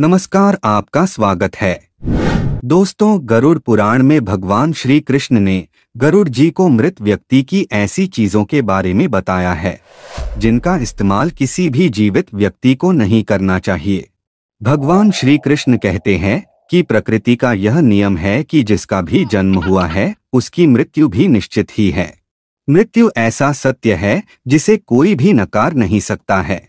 नमस्कार आपका स्वागत है दोस्तों गरुड़ पुराण में भगवान श्री कृष्ण ने गरुड़ जी को मृत व्यक्ति की ऐसी चीजों के बारे में बताया है जिनका इस्तेमाल किसी भी जीवित व्यक्ति को नहीं करना चाहिए भगवान श्री कृष्ण कहते हैं कि प्रकृति का यह नियम है कि जिसका भी जन्म हुआ है उसकी मृत्यु भी निश्चित ही है मृत्यु ऐसा सत्य है जिसे कोई भी नकार नहीं सकता है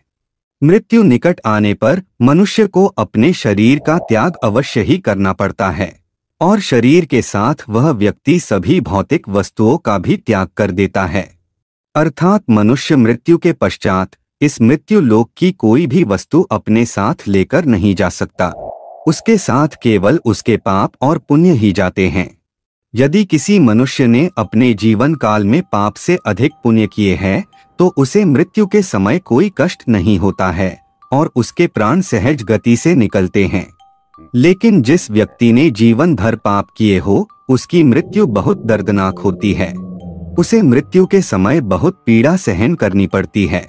मृत्यु निकट आने पर मनुष्य को अपने शरीर का त्याग अवश्य ही करना पड़ता है और शरीर के साथ वह व्यक्ति सभी भौतिक वस्तुओं का भी त्याग कर देता है अर्थात मनुष्य मृत्यु के पश्चात इस मृत्यु लोक की कोई भी वस्तु अपने साथ लेकर नहीं जा सकता उसके साथ केवल उसके पाप और पुण्य ही जाते हैं यदि किसी मनुष्य ने अपने जीवन काल में पाप से अधिक पुण्य किए हैं तो उसे मृत्यु के समय कोई कष्ट नहीं होता है और उसके प्राण सहज गति से निकलते हैं लेकिन जिस व्यक्ति ने जीवन भर पाप किए हो उसकी मृत्यु बहुत दर्दनाक होती है उसे मृत्यु के समय बहुत पीड़ा सहन करनी पड़ती है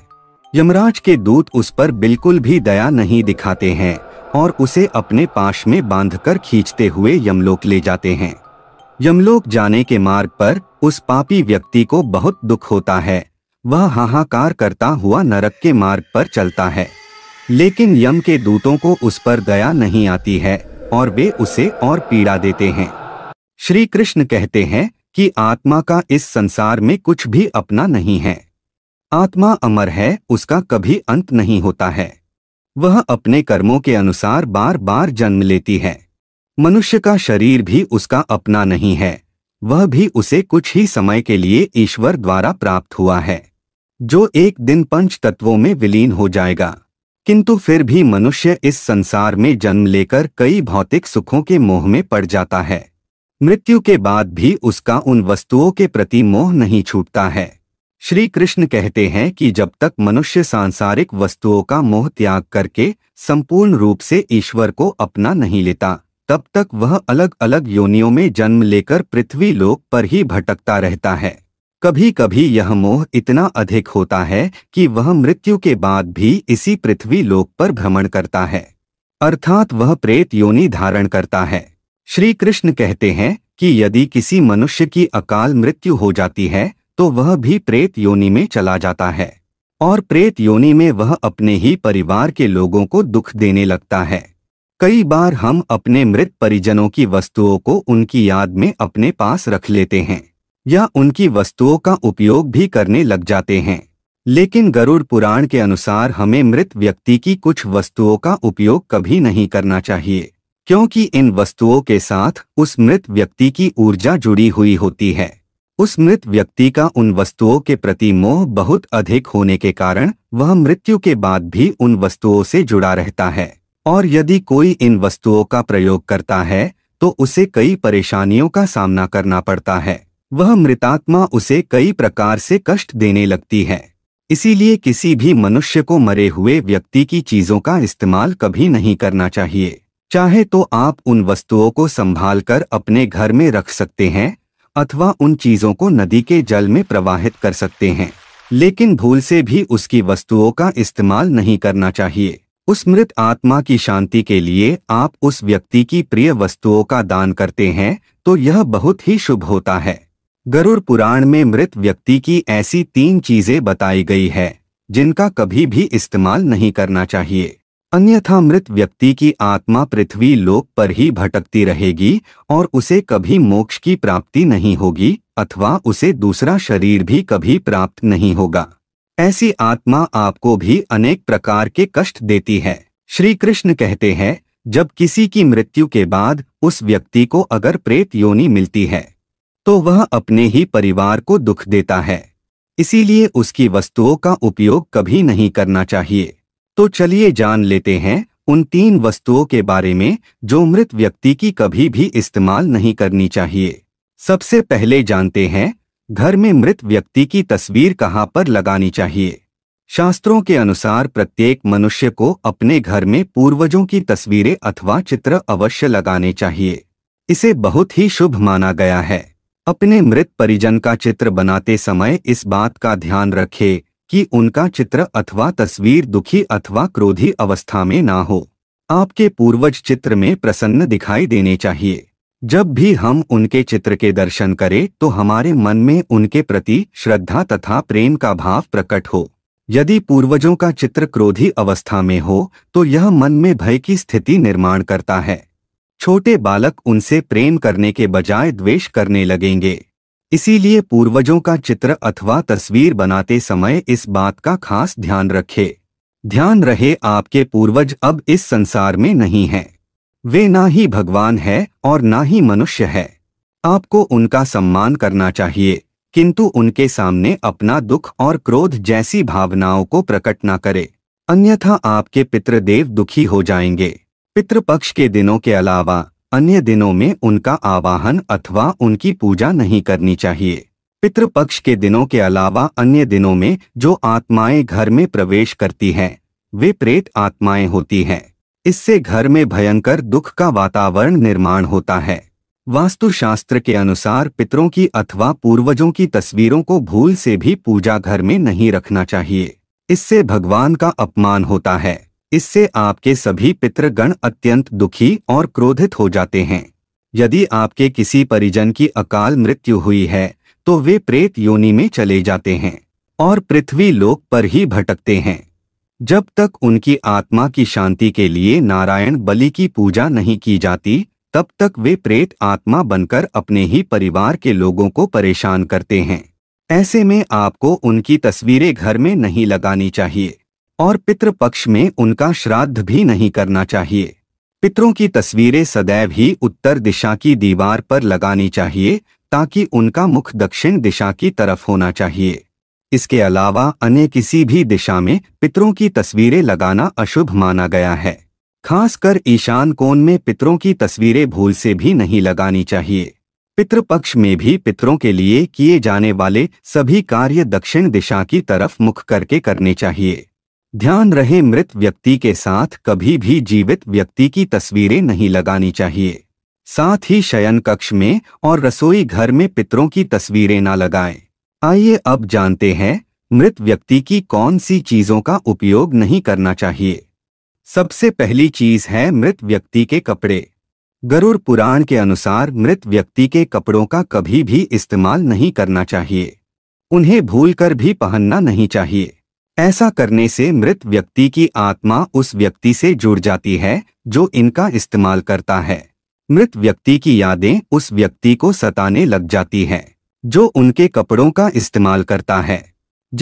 यमराज के दूत उस पर बिल्कुल भी दया नहीं दिखाते हैं और उसे अपने पास में बांधकर खींचते हुए यमलोक ले जाते हैं यमलोक जाने के मार्ग पर उस पापी व्यक्ति को बहुत दुख होता है वह हाहाकार करता हुआ नरक के मार्ग पर चलता है लेकिन यम के दूतों को उस पर दया नहीं आती है और वे उसे और पीड़ा देते हैं श्री कृष्ण कहते हैं कि आत्मा का इस संसार में कुछ भी अपना नहीं है आत्मा अमर है उसका कभी अंत नहीं होता है वह अपने कर्मों के अनुसार बार बार जन्म लेती है मनुष्य का शरीर भी उसका अपना नहीं है वह भी उसे कुछ ही समय के लिए ईश्वर द्वारा प्राप्त हुआ है जो एक दिन पंच तत्वों में विलीन हो जाएगा किंतु फिर भी मनुष्य इस संसार में जन्म लेकर कई भौतिक सुखों के मोह में पड़ जाता है मृत्यु के बाद भी उसका उन वस्तुओं के प्रति मोह नहीं छूटता है श्री कृष्ण कहते हैं कि जब तक मनुष्य सांसारिक वस्तुओं का मोह त्याग करके संपूर्ण रूप से ईश्वर को अपना नहीं लेता तब तक वह अलग अलग योनियों में जन्म लेकर पृथ्वी लोक पर ही भटकता रहता है कभी कभी यह मोह इतना अधिक होता है कि वह मृत्यु के बाद भी इसी पृथ्वी लोक पर भ्रमण करता है अर्थात वह प्रेत योनि धारण करता है श्री कृष्ण कहते हैं कि यदि किसी मनुष्य की अकाल मृत्यु हो जाती है तो वह भी प्रेत योनि में चला जाता है और प्रेत योनि में वह अपने ही परिवार के लोगों को दुख देने लगता है कई बार हम अपने मृत परिजनों की वस्तुओं को उनकी याद में अपने पास रख लेते हैं या उनकी वस्तुओं का उपयोग भी करने लग जाते हैं लेकिन गरुड़ पुराण के अनुसार हमें मृत व्यक्ति की कुछ वस्तुओं का उपयोग कभी नहीं करना चाहिए क्योंकि इन वस्तुओं के साथ उस मृत व्यक्ति की ऊर्जा जुड़ी हुई होती है उस मृत व्यक्ति का उन वस्तुओं के प्रति मोह बहुत अधिक होने के कारण वह मृत्यु के बाद भी उन वस्तुओं से जुड़ा रहता है और यदि कोई इन वस्तुओं का प्रयोग करता है तो उसे कई परेशानियों का सामना करना पड़ता है वह मृतात्मा उसे कई प्रकार से कष्ट देने लगती है इसीलिए किसी भी मनुष्य को मरे हुए व्यक्ति की चीजों का इस्तेमाल कभी नहीं करना चाहिए चाहे तो आप उन वस्तुओं को संभाल कर अपने घर में रख सकते हैं अथवा उन चीजों को नदी के जल में प्रवाहित कर सकते हैं लेकिन भूल से भी उसकी वस्तुओं का इस्तेमाल नहीं करना चाहिए उस मृत आत्मा की शांति के लिए आप उस व्यक्ति की प्रिय वस्तुओं का दान करते हैं तो यह बहुत ही शुभ होता है गरुड़ पुराण में मृत व्यक्ति की ऐसी तीन चीजें बताई गई है जिनका कभी भी इस्तेमाल नहीं करना चाहिए अन्यथा मृत व्यक्ति की आत्मा पृथ्वी लोक पर ही भटकती रहेगी और उसे कभी मोक्ष की प्राप्ति नहीं होगी अथवा उसे दूसरा शरीर भी कभी प्राप्त नहीं होगा ऐसी आत्मा आपको भी अनेक प्रकार के कष्ट देती है श्री कृष्ण कहते हैं जब किसी की मृत्यु के बाद उस व्यक्ति को अगर प्रेत योनि मिलती है तो वह अपने ही परिवार को दुख देता है इसीलिए उसकी वस्तुओं का उपयोग कभी नहीं करना चाहिए तो चलिए जान लेते हैं उन तीन वस्तुओं के बारे में जो मृत व्यक्ति की कभी भी इस्तेमाल नहीं करनी चाहिए सबसे पहले जानते हैं घर में मृत व्यक्ति की तस्वीर कहाँ पर लगानी चाहिए शास्त्रों के अनुसार प्रत्येक मनुष्य को अपने घर में पूर्वजों की तस्वीरें अथवा चित्र अवश्य लगाने चाहिए इसे बहुत ही शुभ माना गया है अपने मृत परिजन का चित्र बनाते समय इस बात का ध्यान रखें कि उनका चित्र अथवा तस्वीर दुखी अथवा क्रोधी अवस्था में ना हो आपके पूर्वज चित्र में प्रसन्न दिखाई देने चाहिए जब भी हम उनके चित्र के दर्शन करें तो हमारे मन में उनके प्रति श्रद्धा तथा प्रेम का भाव प्रकट हो यदि पूर्वजों का चित्र क्रोधी अवस्था में हो तो यह मन में भय की स्थिति निर्माण करता है छोटे बालक उनसे प्रेम करने के बजाय द्वेष करने लगेंगे इसीलिए पूर्वजों का चित्र अथवा तस्वीर बनाते समय इस बात का खास ध्यान रखें। ध्यान रहे आपके पूर्वज अब इस संसार में नहीं हैं। वे ना ही भगवान है और ना ही मनुष्य है आपको उनका सम्मान करना चाहिए किंतु उनके सामने अपना दुख और क्रोध जैसी भावनाओं को प्रकट न करें अन्यथा आपके पितृदेव दुखी हो जाएंगे पितृपक्ष के दिनों के अलावा अन्य दिनों में उनका आवाहन अथवा उनकी पूजा नहीं करनी चाहिए पितृपक्ष के दिनों के अलावा अन्य दिनों में जो आत्माएं घर में प्रवेश करती हैं वे प्रेत आत्माएं होती हैं इससे घर में भयंकर दुख का वातावरण निर्माण होता है वास्तुशास्त्र के अनुसार पितरों की अथवा पूर्वजों की तस्वीरों को भूल से भी पूजा घर में नहीं रखना चाहिए इससे भगवान का अपमान होता है इससे आपके सभी पितृगण अत्यंत दुखी और क्रोधित हो जाते हैं यदि आपके किसी परिजन की अकाल मृत्यु हुई है तो वे प्रेत योनि में चले जाते हैं और पृथ्वी लोक पर ही भटकते हैं जब तक उनकी आत्मा की शांति के लिए नारायण बलि की पूजा नहीं की जाती तब तक वे प्रेत आत्मा बनकर अपने ही परिवार के लोगों को परेशान करते हैं ऐसे में आपको उनकी तस्वीरें घर में नहीं लगानी चाहिए और पितृ पक्ष में उनका श्राद्ध भी नहीं करना चाहिए पितरों की तस्वीरें सदैव ही उत्तर दिशा की दीवार पर लगानी चाहिए ताकि उनका मुख दक्षिण दिशा की तरफ होना चाहिए इसके अलावा अन्य किसी भी दिशा में पितरों की तस्वीरें लगाना अशुभ माना गया है खासकर ईशान कोण में पितरों की तस्वीरें भूल से भी नहीं लगानी चाहिए पितृपक्ष में भी पितरों के लिए किए जाने वाले सभी कार्य दक्षिण दिशा की तरफ मुख करके करने चाहिए ध्यान रहे मृत व्यक्ति के साथ कभी भी जीवित व्यक्ति की तस्वीरें नहीं लगानी चाहिए साथ ही शयन कक्ष में और रसोई घर में पितरों की तस्वीरें ना लगाएं। आइए अब जानते हैं मृत व्यक्ति की कौन सी चीजों का उपयोग नहीं करना चाहिए सबसे पहली चीज है मृत व्यक्ति के कपड़े गरुड़ पुराण के अनुसार मृत व्यक्ति के कपड़ों का कभी भी इस्तेमाल नहीं करना चाहिए उन्हें भूलकर भी पहनना नहीं चाहिए ऐसा करने से मृत व्यक्ति की आत्मा उस व्यक्ति से जुड़ जाती है जो इनका इस्तेमाल करता है मृत व्यक्ति की यादें उस व्यक्ति को सताने लग जाती हैं जो उनके कपड़ों का इस्तेमाल करता है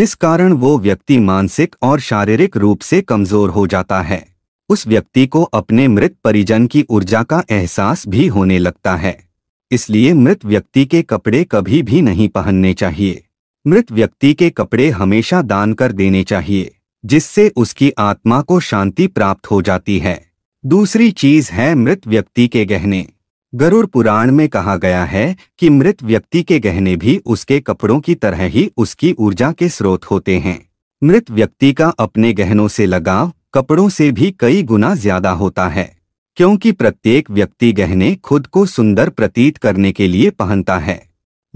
जिस कारण वो व्यक्ति मानसिक और शारीरिक रूप से कमजोर हो जाता है उस व्यक्ति को अपने मृत परिजन की ऊर्जा का एहसास भी होने लगता है इसलिए मृत व्यक्ति के कपड़े कभी भी नहीं पहनने चाहिए मृत व्यक्ति के कपड़े हमेशा दान कर देने चाहिए जिससे उसकी आत्मा को शांति प्राप्त हो जाती है दूसरी चीज है मृत व्यक्ति के गहने गरुड़ पुराण में कहा गया है कि मृत व्यक्ति के गहने भी उसके कपड़ों की तरह ही उसकी ऊर्जा के स्रोत होते हैं मृत व्यक्ति का अपने गहनों से लगाव कपड़ों से भी कई गुना ज्यादा होता है क्योंकि प्रत्येक व्यक्ति गहने खुद को सुंदर प्रतीत करने के लिए पहनता है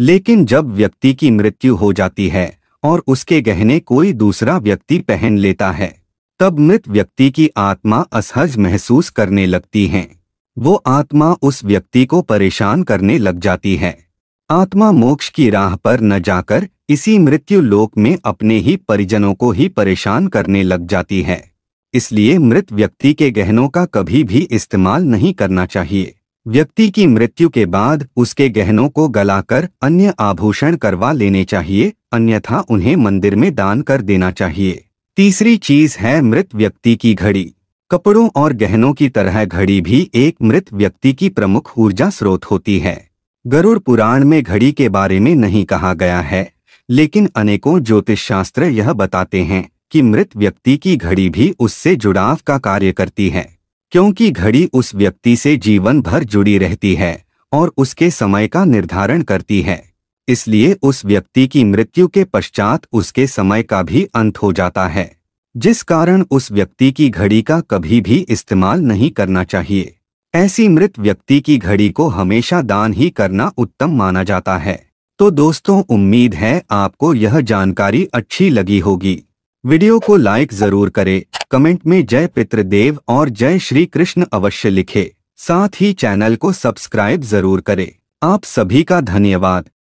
लेकिन जब व्यक्ति की मृत्यु हो जाती है और उसके गहने कोई दूसरा व्यक्ति पहन लेता है तब मृत व्यक्ति की आत्मा असहज महसूस करने लगती है वो आत्मा उस व्यक्ति को परेशान करने लग जाती है आत्मा मोक्ष की राह पर न जाकर इसी मृत्यु लोक में अपने ही परिजनों को ही परेशान करने लग जाती है इसलिए मृत व्यक्ति के गहनों का कभी भी इस्तेमाल नहीं करना चाहिए व्यक्ति की मृत्यु के बाद उसके गहनों को गलाकर अन्य आभूषण करवा लेने चाहिए अन्यथा उन्हें मंदिर में दान कर देना चाहिए तीसरी चीज है मृत व्यक्ति की घड़ी कपड़ों और गहनों की तरह घड़ी भी एक मृत व्यक्ति की प्रमुख ऊर्जा स्रोत होती है गरुड़ पुराण में घड़ी के बारे में नहीं कहा गया है लेकिन अनेकों ज्योतिष शास्त्र यह बताते हैं कि मृत व्यक्ति की घड़ी भी उससे जुड़ाव का कार्य करती है क्योंकि घड़ी उस व्यक्ति से जीवन भर जुड़ी रहती है और उसके समय का निर्धारण करती है इसलिए उस व्यक्ति की मृत्यु के पश्चात उसके समय का भी अंत हो जाता है जिस कारण उस व्यक्ति की घड़ी का कभी भी इस्तेमाल नहीं करना चाहिए ऐसी मृत व्यक्ति की घड़ी को हमेशा दान ही करना उत्तम माना जाता है तो दोस्तों उम्मीद है आपको यह जानकारी अच्छी लगी होगी वीडियो को लाइक जरूर करें कमेंट में जय पितृदेव और जय श्री कृष्ण अवश्य लिखे साथ ही चैनल को सब्सक्राइब जरूर करें आप सभी का धन्यवाद